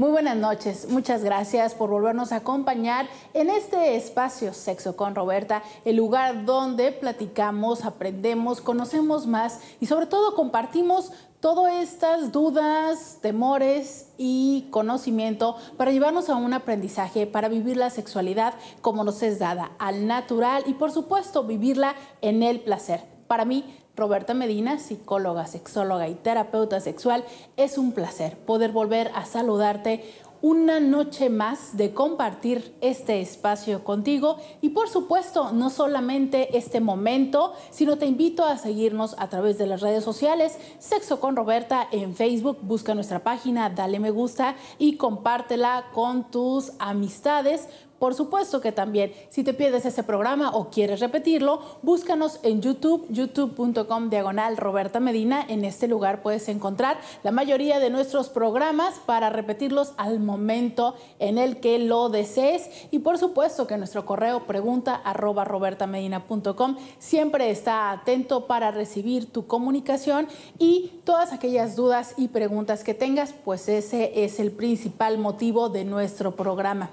Muy buenas noches, muchas gracias por volvernos a acompañar en este espacio Sexo con Roberta, el lugar donde platicamos, aprendemos, conocemos más y sobre todo compartimos todas estas dudas, temores y conocimiento para llevarnos a un aprendizaje, para vivir la sexualidad como nos es dada, al natural y por supuesto vivirla en el placer. Para mí, Roberta Medina, psicóloga, sexóloga y terapeuta sexual, es un placer poder volver a saludarte una noche más de compartir este espacio contigo y por supuesto no solamente este momento, sino te invito a seguirnos a través de las redes sociales, Sexo con Roberta en Facebook, busca nuestra página, dale me gusta y compártela con tus amistades por supuesto que también, si te pierdes ese programa o quieres repetirlo, búscanos en YouTube, youtube.com diagonal Roberta Medina. En este lugar puedes encontrar la mayoría de nuestros programas para repetirlos al momento en el que lo desees. Y por supuesto que nuestro correo pregunta siempre está atento para recibir tu comunicación y todas aquellas dudas y preguntas que tengas, pues ese es el principal motivo de nuestro programa.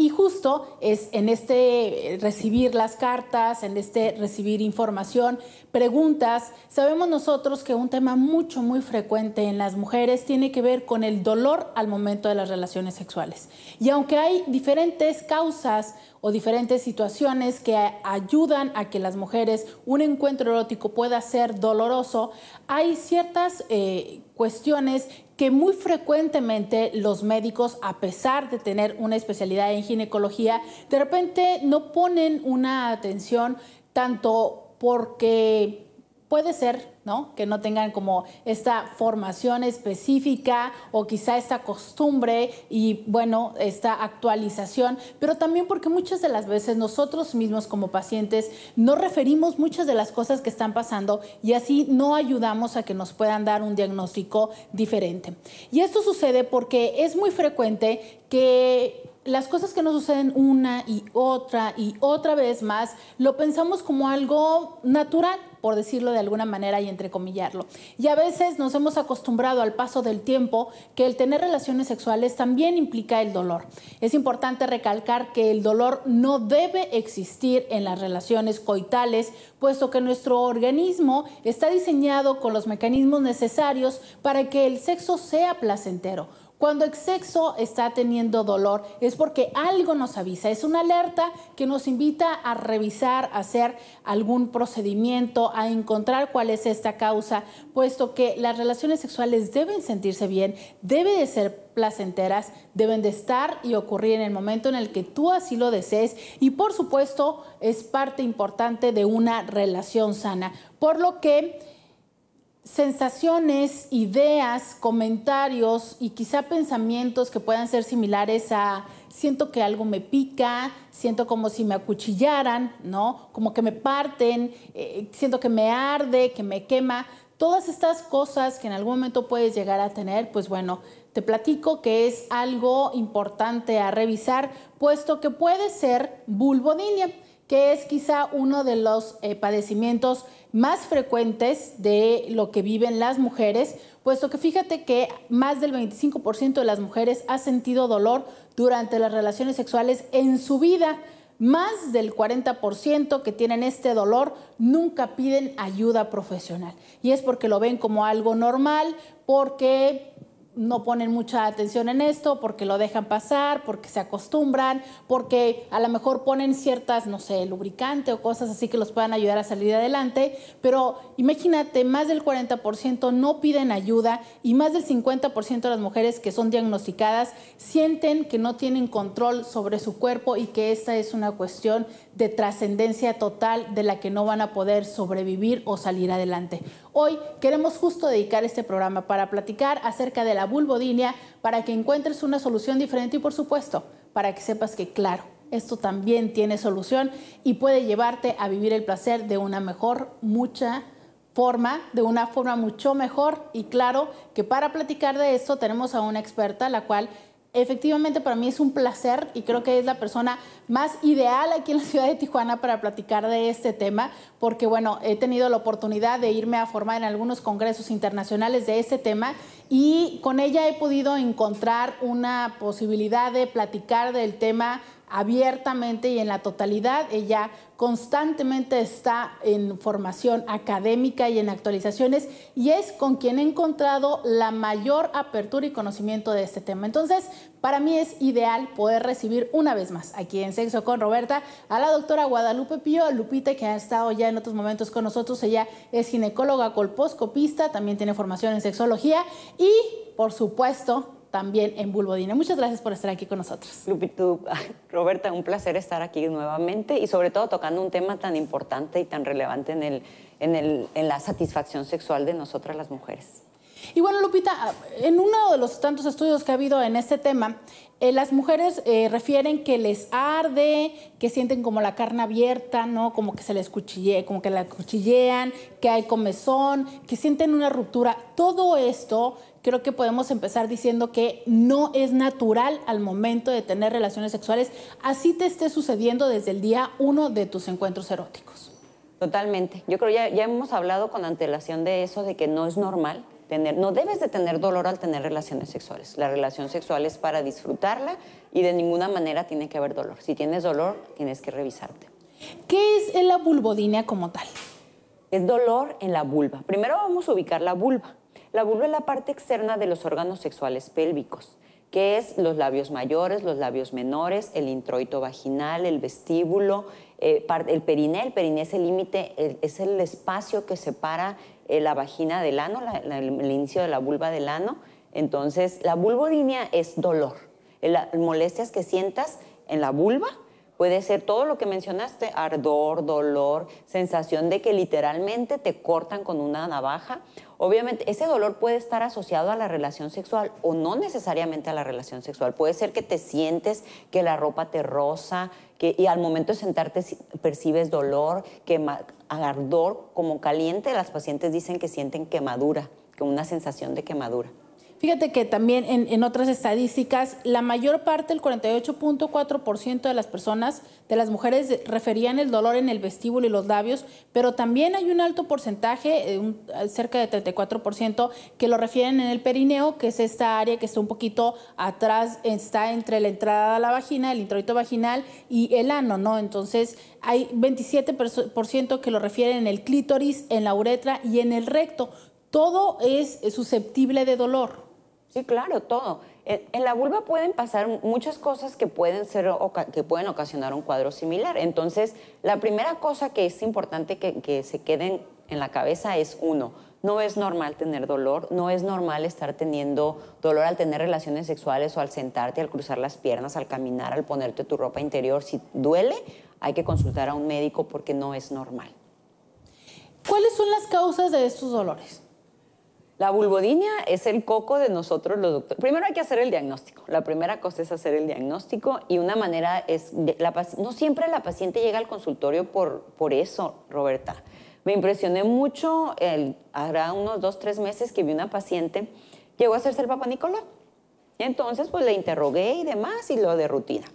Y justo es en este eh, recibir las cartas, en este recibir información, preguntas. Sabemos nosotros que un tema mucho, muy frecuente en las mujeres tiene que ver con el dolor al momento de las relaciones sexuales. Y aunque hay diferentes causas o diferentes situaciones que ayudan a que las mujeres un encuentro erótico pueda ser doloroso, hay ciertas eh, cuestiones que muy frecuentemente los médicos, a pesar de tener una especialidad en ginecología, de repente no ponen una atención tanto porque puede ser que no tengan como esta formación específica o quizá esta costumbre y bueno, esta actualización, pero también porque muchas de las veces nosotros mismos como pacientes no referimos muchas de las cosas que están pasando y así no ayudamos a que nos puedan dar un diagnóstico diferente. Y esto sucede porque es muy frecuente que las cosas que nos suceden una y otra y otra vez más, lo pensamos como algo natural, por decirlo de alguna manera y entrecomillarlo. Y a veces nos hemos acostumbrado al paso del tiempo que el tener relaciones sexuales también implica el dolor. Es importante recalcar que el dolor no debe existir en las relaciones coitales, puesto que nuestro organismo está diseñado con los mecanismos necesarios para que el sexo sea placentero cuando el sexo está teniendo dolor es porque algo nos avisa, es una alerta que nos invita a revisar, a hacer algún procedimiento, a encontrar cuál es esta causa, puesto que las relaciones sexuales deben sentirse bien, deben de ser placenteras, deben de estar y ocurrir en el momento en el que tú así lo desees y por supuesto es parte importante de una relación sana, por lo que sensaciones, ideas, comentarios y quizá pensamientos que puedan ser similares a siento que algo me pica, siento como si me acuchillaran, ¿no? Como que me parten, eh, siento que me arde, que me quema. Todas estas cosas que en algún momento puedes llegar a tener, pues bueno, te platico que es algo importante a revisar, puesto que puede ser bulbodinia que es quizá uno de los eh, padecimientos más frecuentes de lo que viven las mujeres, puesto que fíjate que más del 25% de las mujeres ha sentido dolor durante las relaciones sexuales en su vida. Más del 40% que tienen este dolor nunca piden ayuda profesional. Y es porque lo ven como algo normal, porque no ponen mucha atención en esto, porque lo dejan pasar, porque se acostumbran, porque a lo mejor ponen ciertas, no sé, lubricante o cosas así que los puedan ayudar a salir adelante, pero imagínate, más del 40% no piden ayuda y más del 50% de las mujeres que son diagnosticadas sienten que no tienen control sobre su cuerpo y que esta es una cuestión de trascendencia total de la que no van a poder sobrevivir o salir adelante. Hoy queremos justo dedicar este programa para platicar acerca de la bulbodinia, para que encuentres una solución diferente y por supuesto, para que sepas que claro, esto también tiene solución y puede llevarte a vivir el placer de una mejor, mucha forma, de una forma mucho mejor y claro que para platicar de esto tenemos a una experta la cual efectivamente para mí es un placer y creo que es la persona más ideal aquí en la ciudad de Tijuana para platicar de este tema, porque bueno, he tenido la oportunidad de irme a formar en algunos congresos internacionales de este tema y con ella he podido encontrar una posibilidad de platicar del tema abiertamente y en la totalidad. Ella constantemente está en formación académica y en actualizaciones y es con quien he encontrado la mayor apertura y conocimiento de este tema. Entonces, para mí es ideal poder recibir una vez más aquí en Sexo con Roberta a la doctora Guadalupe Pío Lupita, que ha estado ya en otros momentos con nosotros. Ella es ginecóloga colposcopista, también tiene formación en sexología y, por supuesto, también en Bulbodina. Muchas gracias por estar aquí con nosotros. Lupitu, Roberta, un placer estar aquí nuevamente y sobre todo tocando un tema tan importante y tan relevante en, el, en, en la satisfacción sexual de nosotras las mujeres. Y bueno, Lupita, en uno de los tantos estudios que ha habido en este tema, eh, las mujeres eh, refieren que les arde, que sienten como la carne abierta, ¿no? Como que se les cuchille, como que la cuchillean, que hay comezón, que sienten una ruptura. Todo esto creo que podemos empezar diciendo que no es natural al momento de tener relaciones sexuales, así te esté sucediendo desde el día uno de tus encuentros eróticos. Totalmente. Yo creo ya, ya hemos hablado con antelación de eso, de que no es normal no debes de tener dolor al tener relaciones sexuales. La relación sexual es para disfrutarla y de ninguna manera tiene que haber dolor. Si tienes dolor, tienes que revisarte. ¿Qué es la vulvodinia como tal? Es dolor en la vulva. Primero vamos a ubicar la vulva. La vulva es la parte externa de los órganos sexuales pélvicos, que es los labios mayores, los labios menores, el introito vaginal, el vestíbulo, eh, el periné. El periné es el límite, es el espacio que separa eh, la vagina del ano, el, inicio de la vulva del ano. Entonces, la vulvodinia es dolor. Las molestias que sientas en la vulva puede ser todo lo que mencionaste, ardor, dolor, sensación de que literalmente te cortan con una navaja. Obviamente, ese dolor puede estar asociado a la relación sexual o no necesariamente a la relación sexual. Puede ser que te sientes que la ropa te roza, y al momento de sentarte percibes dolor, ardor, como caliente. Las pacientes dicen que sienten quemadura, como una sensación de quemadura. Fíjate que también en, otras estadísticas, la mayor parte, el 48.4% de las personas, de las mujeres, referían el dolor en el vestíbulo y los labios, pero también hay un alto porcentaje, eh, un, cerca de 34%, que lo refieren en el perineo, que es esta área que está un poquito atrás, está entre la entrada a la vagina, el introito vaginal y el ano, ¿no? Entonces, hay 27% que lo refieren en el clítoris, en la uretra y en el recto. Todo es susceptible de dolor. Sí, claro, todo. E, en, la vulva pueden pasar muchas cosas que pueden, ser, que pueden ocasionar un cuadro similar. Entonces, la primera cosa que es importante que se queden en la cabeza es, uno, no es normal tener dolor, no es normal estar teniendo dolor al tener relaciones sexuales o al sentarte, al cruzar las piernas, al caminar, al ponerte tu ropa interior. Si duele, hay que consultar a un médico porque no es normal. ¿Cuáles son las causas de estos dolores? La vulvodinia es el coco de nosotros los doctores. Primero hay que hacer el diagnóstico. La primera cosa es hacer el diagnóstico y una manera es, la, no siempre la paciente llega al consultorio por, por eso, Roberta. Me impresioné mucho, el, hace unos dos, tres meses que vi una paciente, llegó a hacerse el papá entonces pues le interrogué y demás y lo de rutina.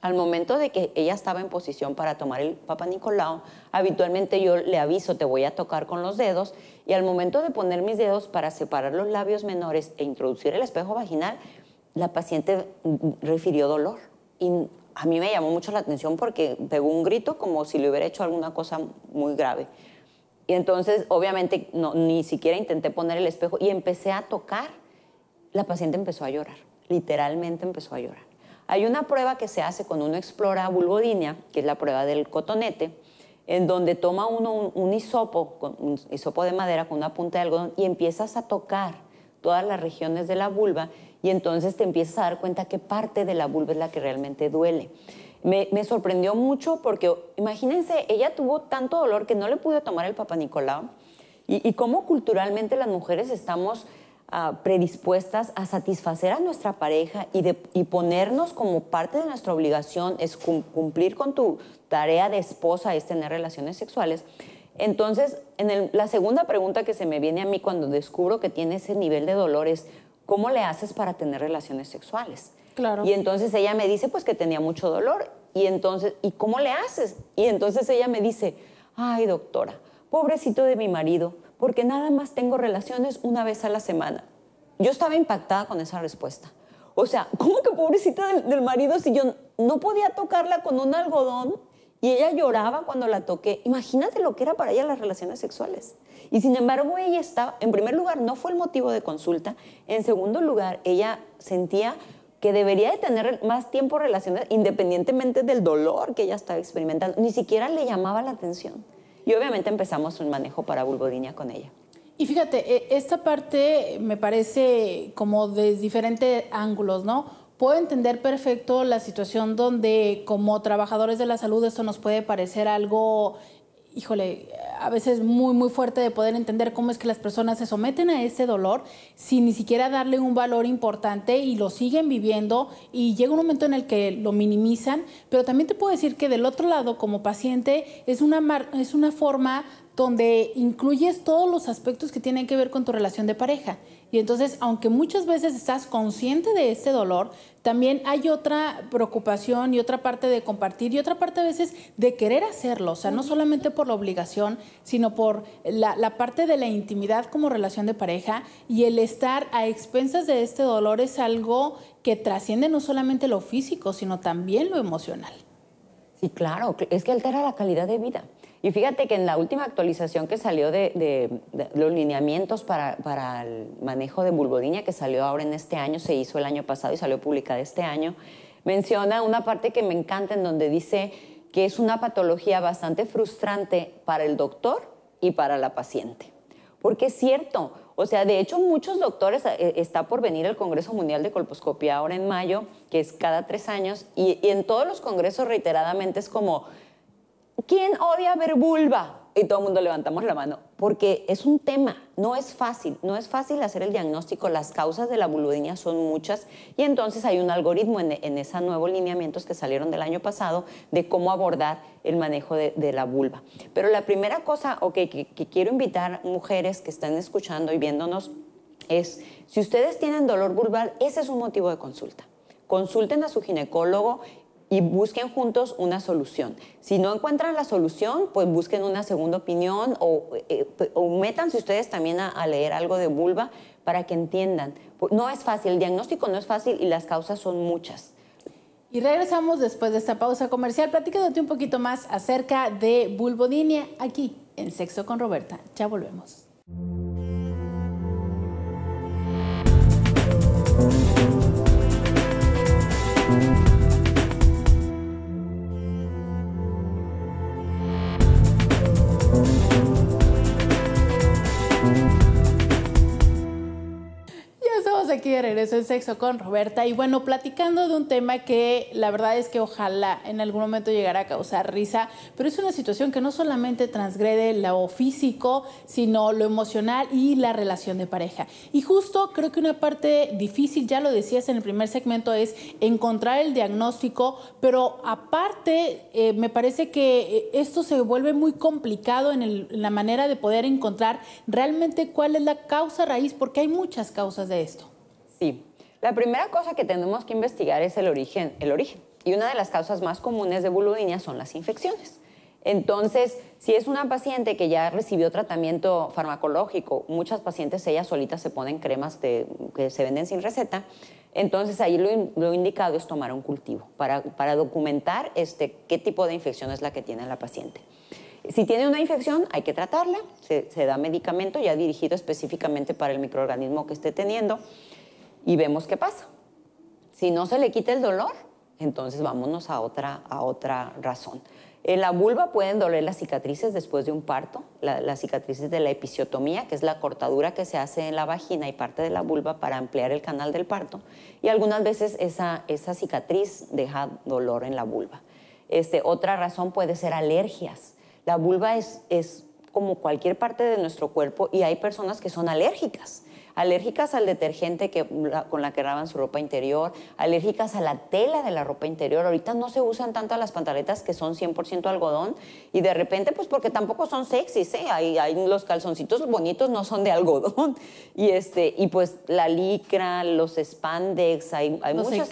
Al momento de que ella estaba en posición para tomar el Papa Nicolau, habitualmente yo le aviso, te voy a tocar con los dedos y al momento de poner mis dedos para separar los labios menores e introducir el espejo vaginal, la paciente refirió dolor. Y a mí me llamó mucho la atención porque pegó un grito como si le hubiera hecho alguna cosa muy grave. Y entonces, obviamente, ni siquiera intenté poner el espejo y empecé a tocar. La paciente empezó a llorar, literalmente empezó a llorar. Hay una prueba que se hace cuando uno explora vulvodynia, que es la prueba del cotonete, en donde toma uno un, hisopo, un hisopo de madera con una punta de algodón y empiezas a tocar todas las regiones de la vulva y entonces te empiezas a dar cuenta qué parte de la vulva es la que realmente duele. Me, sorprendió mucho porque, imagínense, ella tuvo tanto dolor que no le pudo tomar el Papa Nicolau y, cómo culturalmente las mujeres estamos ah, predispuestas a satisfacer a nuestra pareja y, ponernos como parte de nuestra obligación es cumplir con tu, tarea de esposa es tener relaciones sexuales. Entonces, en la segunda pregunta que se me viene a mí cuando descubro que tiene ese nivel de dolor es, ¿cómo le haces para tener relaciones sexuales? Claro. Y entonces ella me dice, pues que tenía mucho dolor. Y entonces, ¿y cómo le haces? Y entonces ella me dice, ay doctora, pobrecito de mi marido, porque nada más tengo relaciones una vez a la semana. Yo estaba impactada con esa respuesta. O sea, ¿cómo que pobrecito del marido si yo no podía tocarla con un algodón? Y ella lloraba cuando la toqué. Imagínate lo que era para ella las relaciones sexuales. Y sin embargo, ella estaba, en primer lugar, no fue el motivo de consulta. En segundo lugar, ella sentía que debería de tener más tiempo relaciones independientemente del dolor que ella estaba experimentando. Ni siquiera le llamaba la atención. Y obviamente empezamos un manejo para vulvodinia con ella. Y fíjate, e, esta parte me parece como de diferentes ángulos, ¿no? Puedo entender perfecto la situación donde como trabajadores de la salud esto nos puede parecer algo, híjole, a veces muy, muy fuerte de poder entender cómo es que las personas se someten a este dolor sin ni siquiera darle un valor importante y lo siguen viviendo y llega un momento en el que lo minimizan, pero también te puedo decir que del otro lado como paciente es una, es una forma donde incluyes todos los aspectos que tienen que ver con tu relación de pareja. Y entonces, aunque muchas veces estás consciente de este dolor, también hay otra preocupación y otra parte de compartir y otra parte a veces de querer hacerlo, o sea, no solamente por la obligación, sino por la, la parte de la intimidad como relación de pareja y el estar a expensas de este dolor es algo que trasciende no solamente lo físico, sino también lo emocional. Sí, claro, es que altera la calidad de vida. Y fíjate que en la última actualización que salió de, los lineamientos para, el manejo de bulbodinia, que salió ahora en este año, se hizo el año pasado y salió publicada este año, menciona una parte que me encanta en donde dice que es una patología bastante frustrante para el doctor y para la paciente. Porque es cierto, o sea, de hecho muchos doctores, eh, eh, está por venir el Congreso Mundial de Colposcopía ahora en mayo, que es cada tres años, y en todos los congresos reiteradamente es como ¿Quién odia ver vulva? Y todo el mundo levantamos la mano, porque es un tema, no es fácil, no es fácil hacer el diagnóstico, las causas de la vulvudinia son muchas y entonces hay un algoritmo en, en esos nuevos lineamientos que salieron del año pasado de cómo abordar el manejo de, la vulva. Pero la primera cosa okay, que, que quiero invitar mujeres que están escuchando y viéndonos es, si ustedes tienen dolor vulvar, ese es un motivo de consulta consulten a su ginecólogo y busquen juntos una solución. Si no encuentran la solución, pues busquen una segunda opinión o, eh, métanse ustedes también a, leer algo de vulva para que entiendan. Pues, no es fácil, el diagnóstico no es fácil y las causas son muchas. Y regresamos después de esta pausa comercial. platicándote un poquito más acerca de vulvodinia aquí en Sexo con Roberta. Ya volvemos. aquí de regreso en Sexo con Roberta y bueno, platicando de un tema que la verdad es que ojalá en algún momento llegara a causar risa, pero es una situación que no solamente transgrede lo físico, sino lo emocional y la relación de pareja. Y justo creo que una parte difícil, ya lo decías en el primer segmento, es encontrar el diagnóstico, pero aparte eh, me parece que eh, esto se vuelve muy complicado en la manera de poder encontrar realmente cuál es la causa raíz, porque hay muchas causas de esto. La primera cosa que tenemos que investigar es el origen, el origen. Y una de las causas más comunes de buludinia son las infecciones. Entonces, si es una paciente que ya recibió tratamiento farmacológico, muchas pacientes ellas solitas se ponen cremas que se venden sin receta, entonces ahí lo, indicado es tomar un cultivo para, documentar este, qué tipo de infección es la que tiene la paciente. Si tiene una infección, hay que tratarla, se da medicamento ya dirigido específicamente para el microorganismo que esté teniendo y vemos qué pasa. Si no se le quita el dolor, entonces vámonos a otra, a otra razón. En la vulva pueden doler las cicatrices después de un parto, las cicatrices de la episiotomía, que es la cortadura que se hace en la vagina y parte de la vulva para ampliar el canal del parto, y algunas veces esa, esa cicatriz deja dolor en la vulva. Este, otra razón puede ser alergias. La vulva es, es como cualquier parte de nuestro cuerpo y hay personas que son alérgicas alérgicas al detergente que, con la que lavan su ropa interior, alérgicas a la tela de la ropa interior. Ahorita no se usan tanto las pantaletas que son 100% algodón y de repente, pues porque tampoco son sexy, ¿eh? Hay, los calzoncitos bonitos no son de algodón. Y, este, y pues la licra, los spandex, hay, muchas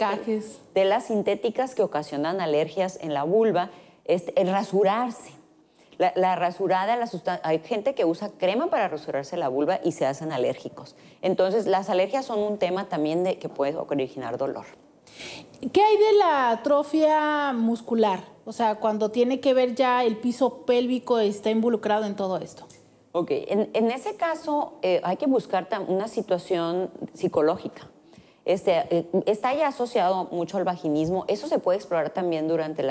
telas sintéticas que ocasionan alergias en la vulva, este, el rasurarse. La, rasurada, la hay gente que usa crema para rasurarse la vulva y se hacen alérgicos. Entonces, las alergias son un tema también de, que puede originar dolor. ¿Qué hay de la atrofia muscular? O sea, cuando tiene que ver ya el piso pélvico está involucrado en todo esto. Ok, en, ese caso eh, hay que buscar una situación psicológica. Este, eh, está ya asociado mucho al vaginismo. Eso se puede explorar también durante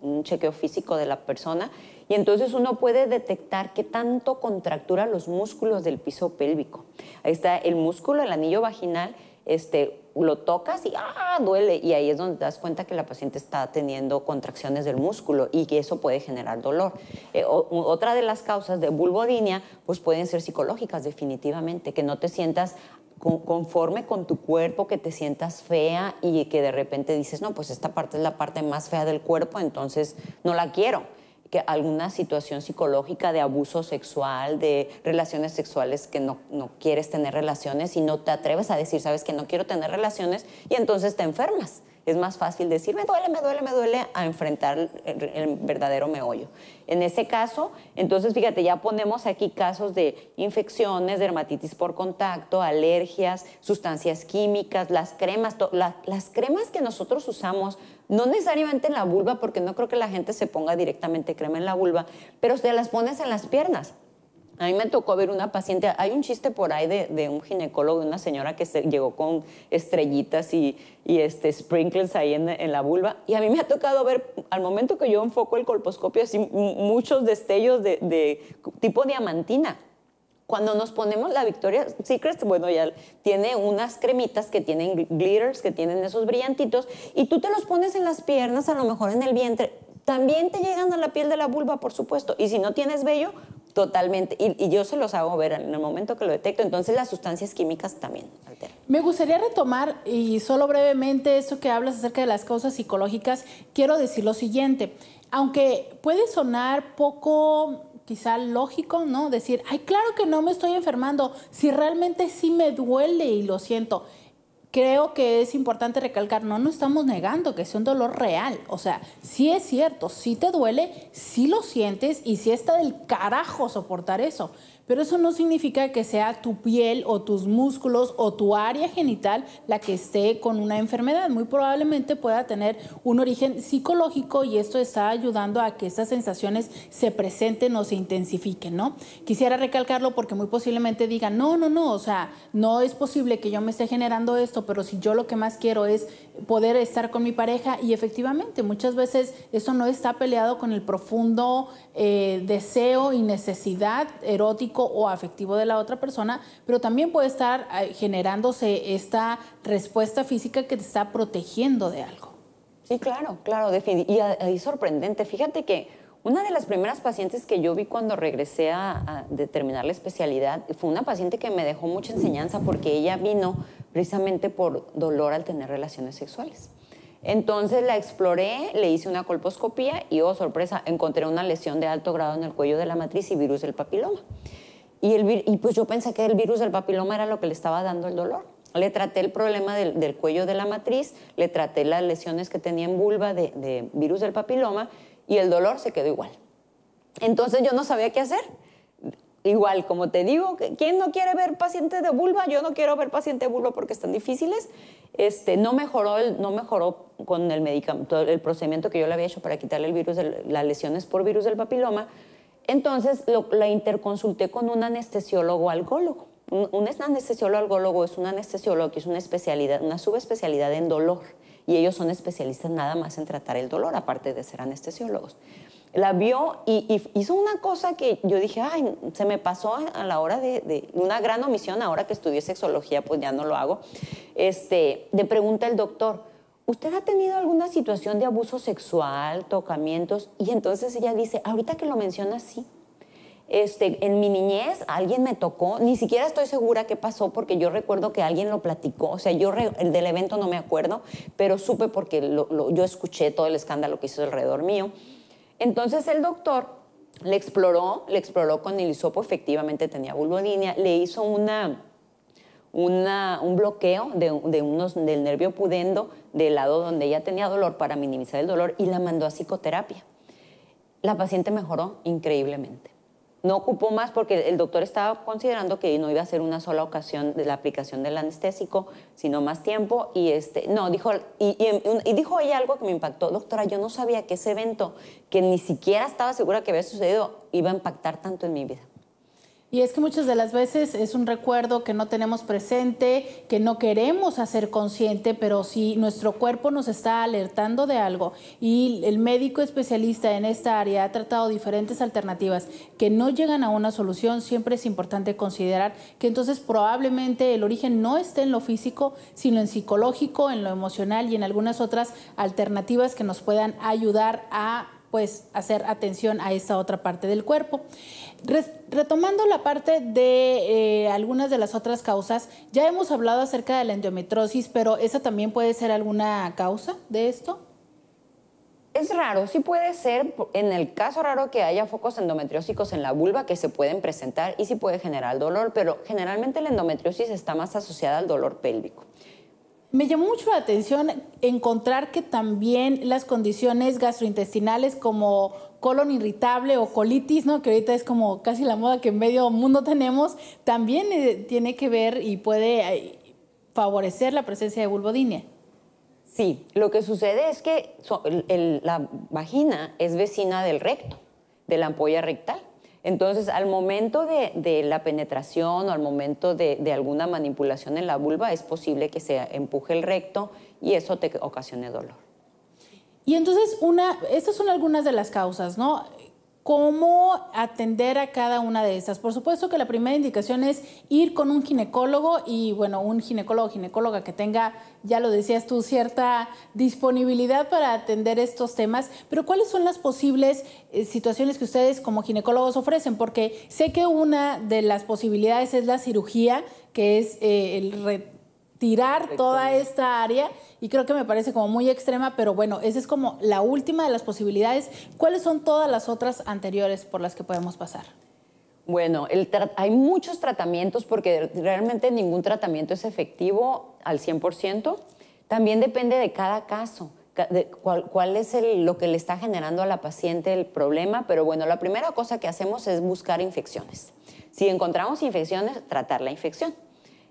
un chequeo físico de la persona. Y entonces uno puede detectar qué tanto contractura los músculos del piso pélvico. Ahí está el músculo, el anillo vaginal, este, lo tocas y ¡ah! duele. Y ahí es donde das cuenta que la paciente está teniendo contracciones del músculo y que eso puede generar dolor. Eh, otra de las causas de bulbodinia, pues pueden ser psicológicas definitivamente, que no te sientas conforme con tu cuerpo, que te sientas fea y que de repente dices, no, pues esta parte es la parte más fea del cuerpo, entonces no la quiero. Que alguna situación psicológica de abuso sexual, de relaciones sexuales que no quieres tener relaciones y no te atreves a decir, sabes que no quiero tener relaciones y entonces te enfermas. Es más fácil decir, me duele, me duele, me duele, a enfrentar el, verdadero meollo. En ese caso, entonces, fíjate, ya ponemos aquí casos de infecciones, dermatitis por contacto, alergias, sustancias químicas, las cremas, las cremas que nosotros usamos, no necesariamente en la vulva, porque no creo que la gente se ponga directamente crema en la vulva, pero te las pones en las piernas. A mí me tocó ver una paciente, hay un chiste por ahí de, un ginecólogo, de una señora que se, llegó con estrellitas y, y este, sprinkles ahí en, en, la vulva. Y a mí me ha tocado ver, al momento que yo enfoco el colposcopio, así muchos destellos de, de tipo diamantina. Cuando nos ponemos la Victoria Secret, bueno, ya tiene unas cremitas que tienen glitters, que tienen esos brillantitos, y tú te los pones en las piernas, a lo mejor en el vientre. También te llegan a la piel de la vulva, por supuesto. Y si no tienes vello, Totalmente. Y, yo se los hago ver en el momento que lo detecto. Entonces las sustancias químicas también alteran. Me gustaría retomar, y solo brevemente, eso que hablas acerca de las causas psicológicas, quiero decir lo siguiente. Aunque puede sonar poco quizá lógico, ¿no? Decir, ay, claro que no me estoy enfermando, si realmente sí me duele y lo siento creo que es importante recalcar, no, nos estamos negando que sea un dolor real. O sea, sí es cierto, sí te duele, sí lo sientes y sí está del carajo soportar eso. Pero eso no significa que sea tu piel o tus músculos o tu área genital la que esté con una enfermedad. Muy probablemente pueda tener un origen psicológico y esto está ayudando a que estas sensaciones se presenten o se intensifiquen, ¿no? Quisiera recalcarlo porque muy posiblemente digan, no, no, no, o sea, no es posible que yo me esté generando esto, pero si yo lo que más quiero es poder estar con mi pareja y efectivamente muchas veces eso no está peleado con el profundo eh, deseo y necesidad erótico o afectivo de la otra persona, pero también puede estar eh, generándose esta respuesta física que te está protegiendo de algo. Sí, claro, claro, y ahí sorprendente. Fíjate que una de las primeras pacientes que yo vi cuando regresé a, a la especialidad fue una paciente que me dejó mucha enseñanza porque ella vino precisamente por dolor al tener relaciones sexuales. Entonces la exploré, le hice una colposcopía y, oh sorpresa, encontré una lesión de alto grado en el cuello de la matriz y virus del papiloma. Y, pues yo pensé que el virus del papiloma era lo que le estaba dando el dolor. Le traté el problema del, cuello de la matriz, le traté las lesiones que tenía en vulva de, virus del papiloma y el dolor se quedó igual. Entonces yo no sabía qué hacer. Igual, como te digo, ¿quién no quiere ver paciente de vulva? Yo no quiero ver paciente de vulva porque están difíciles. Este, no, mejoró no mejoró con el medicamento, el procedimiento que yo le había hecho para quitarle el virus, las lesiones por virus del papiloma. Entonces la interconsulté con un anestesiólogo algólogo. Un, anestesiólogo algólogo es un anestesiólogo que es una especialidad, una subespecialidad en dolor y ellos son especialistas nada más en tratar el dolor, aparte de ser anestesiólogos. La vio y, hizo una cosa que yo dije, ay, se me pasó a la hora de, una gran omisión, ahora que estudié sexología, pues ya no lo hago, este, de pregunta al doctor, ¿usted ha tenido alguna situación de abuso sexual, tocamientos? Y entonces ella dice, ahorita que lo menciona, sí. Este, en mi niñez alguien me tocó, ni siquiera estoy segura qué pasó porque yo recuerdo que alguien lo platicó, o sea, yo del evento no me acuerdo, pero supe porque yo escuché todo el escándalo que hizo alrededor mío. Entonces el doctor le exploró, le exploró con el hisopo, efectivamente tenía línea, le hizo una un bloqueo de, del nervio pudendo del lado donde ella tenía dolor para minimizar el dolor y la mandó a psicoterapia. La paciente mejoró increíblemente. No ocupó más porque el doctor estaba considerando que no iba a ser una sola ocasión de la aplicación del anestésico, sino más tiempo. Y este, no, dijo, y, y dijo ella algo que me impactó. Doctora, yo no sabía que ese evento, que ni siquiera estaba segura que había sucedido, iba a impactar tanto en mi vida. Y es que muchas de las veces es un recuerdo que no tenemos presente, que no queremos hacer consciente, pero si nuestro cuerpo nos está alertando de algo y el médico especialista en esta área ha tratado diferentes alternativas que no llegan a una solución, siempre es importante considerar que entonces probablemente el origen no esté en lo físico, sino en psicológico, en lo emocional y en algunas otras alternativas que nos puedan ayudar a pues hacer atención a esa otra parte del cuerpo. Retomando la parte de eh, algunas de las otras causas, ya hemos hablado acerca de la endometriosis, pero ¿esa también puede ser alguna causa de esto? Es raro, sí puede ser, en el caso raro que haya focos endometriósicos en la vulva que se pueden presentar y sí puede generar dolor, pero generalmente la endometriosis está más asociada al dolor pélvico. Me llamó mucho la atención encontrar que también las condiciones gastrointestinales como colon irritable o colitis, ¿no? que ahorita es como casi la moda que en medio mundo tenemos, también eh, tiene que ver y puede eh, favorecer la presencia de vulvodinia. Sí, lo que sucede es que la vagina es vecina del recto, de la ampolla rectal. Entonces, al momento de, la penetración o al momento de, alguna manipulación en la vulva, es posible que se empuje el recto y eso te ocasione dolor. Y entonces, una, estas son algunas de las causas, ¿no? cómo atender a cada una de estas. Por supuesto que la primera indicación es ir con un ginecólogo y bueno, un ginecólogo ginecóloga que tenga, ya lo decías tú, cierta disponibilidad para atender estos temas, pero ¿cuáles son las posibles eh, situaciones que ustedes como ginecólogos ofrecen? Porque sé que una de las posibilidades es la cirugía, que es eh, el tirar toda esta área y creo que me parece como muy extrema, pero bueno, esa es como la última de las posibilidades. ¿Cuáles son todas las otras anteriores por las que podemos pasar? Bueno, hay muchos tratamientos porque realmente ningún tratamiento es efectivo al 100%. También depende de cada caso, de cuál, es lo que le está generando a la paciente el problema, pero bueno, la primera cosa que hacemos es buscar infecciones. Si encontramos infecciones, tratar la infección.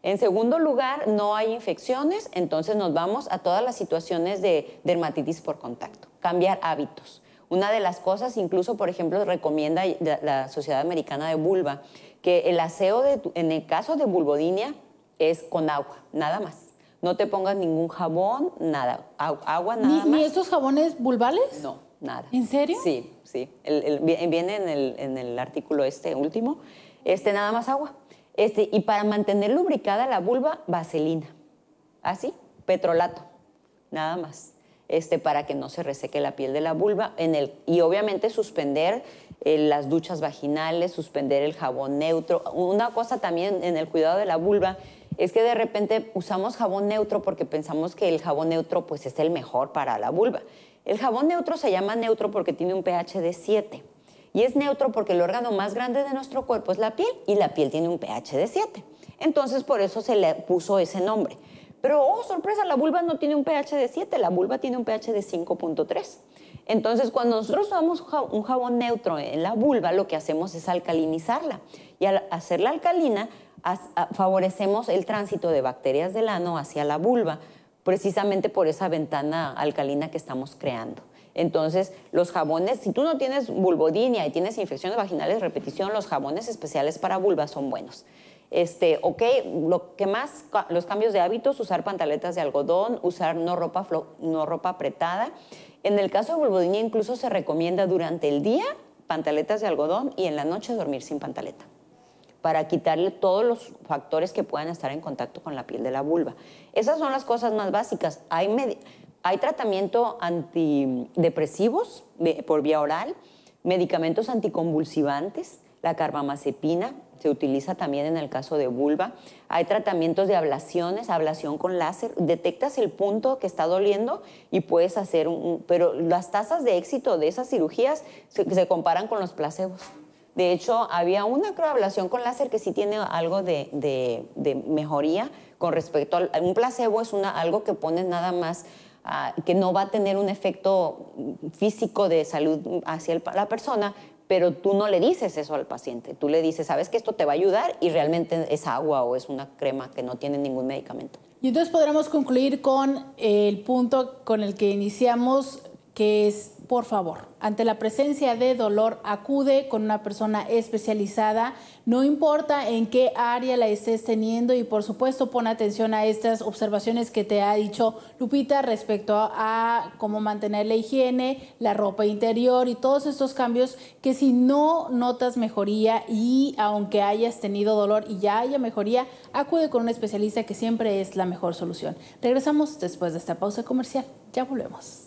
En segundo lugar, no hay infecciones, entonces nos vamos a todas las situaciones de dermatitis por contacto. Cambiar hábitos. Una de las cosas, incluso, por ejemplo, recomienda la Sociedad Americana de Vulva, que el aseo en el caso de vulvodinia es con agua, nada más. No te pongas ningún jabón, nada, agua, nada más. ¿Ni estos jabones vulvales? No, nada. ¿En serio? Sí, sí. viene en el, en el artículo este último, este nada más agua. Este, y para mantener lubricada la vulva, vaselina. Así, petrolato, nada más. Este, para que no se reseque la piel de la vulva. y obviamente suspender eh, las duchas vaginales, suspender el jabón neutro. Una cosa también en el cuidado de la vulva es que de repente usamos jabón neutro porque pensamos que el jabón neutro pues, es el mejor para la vulva. El jabón neutro se llama neutro porque tiene un pH de 7. Y es neutro porque el órgano más grande de nuestro cuerpo es la piel y la piel tiene un pH de 7. Entonces por eso se le puso ese nombre. Pero, oh, sorpresa, la vulva no tiene un pH de 7, la vulva tiene un pH de 5.3. Entonces, cuando nosotros usamos un jabón neutro en la vulva, lo que hacemos es alcalinizarla. Y al hacerla alcalina, favorecemos el tránsito de bacterias del ano hacia la vulva, precisamente por esa ventana alcalina que estamos creando. Entonces, los jabones, si tú no tienes vulvodinia y tienes infecciones vaginales repetición, los jabones especiales para vulva son buenos. Este, ok, lo que más, los cambios de hábitos, usar pantaletas de algodón, usar no ropa, no ropa apretada. En el caso de vulvodinia incluso se recomienda durante el día pantaletas de algodón y en la noche dormir sin pantaleta para quitarle todos los factores que puedan estar en contacto con la piel de la vulva. Esas son las cosas más básicas. Hay hay tratamiento antidepresivos eh, por vía oral, medicamentos anticonvulsivantes, la carbamazepina se utiliza también en el caso de vulva. Hay tratamientos de ablaciones, ablación con láser. Detectas el punto que está doliendo y puedes hacer un... Pero las tasas de éxito de esas cirugías se, comparan con los placebos. De hecho, había una con láser que sí tiene algo de, mejoría con respecto a un placebo es una, algo que pones nada más Ah, que no va a tener un efecto físico de salud hacia la persona, pero tú no le dices eso al paciente, tú le dices, sabes que esto te va a ayudar y realmente es agua o es una crema que no tiene ningún medicamento. Y entonces podremos concluir con el punto con el que iniciamos, que es, por favor, ante la presencia de dolor, acude con una persona especializada, no importa en qué área la estés teniendo y por supuesto pon atención a estas observaciones que te ha dicho Lupita respecto a, cómo mantener la higiene, la ropa interior y todos estos cambios que si no notas mejoría y aunque hayas tenido dolor y ya haya mejoría, acude con un especialista que siempre es la mejor solución. Regresamos después de esta pausa comercial. Ya volvemos.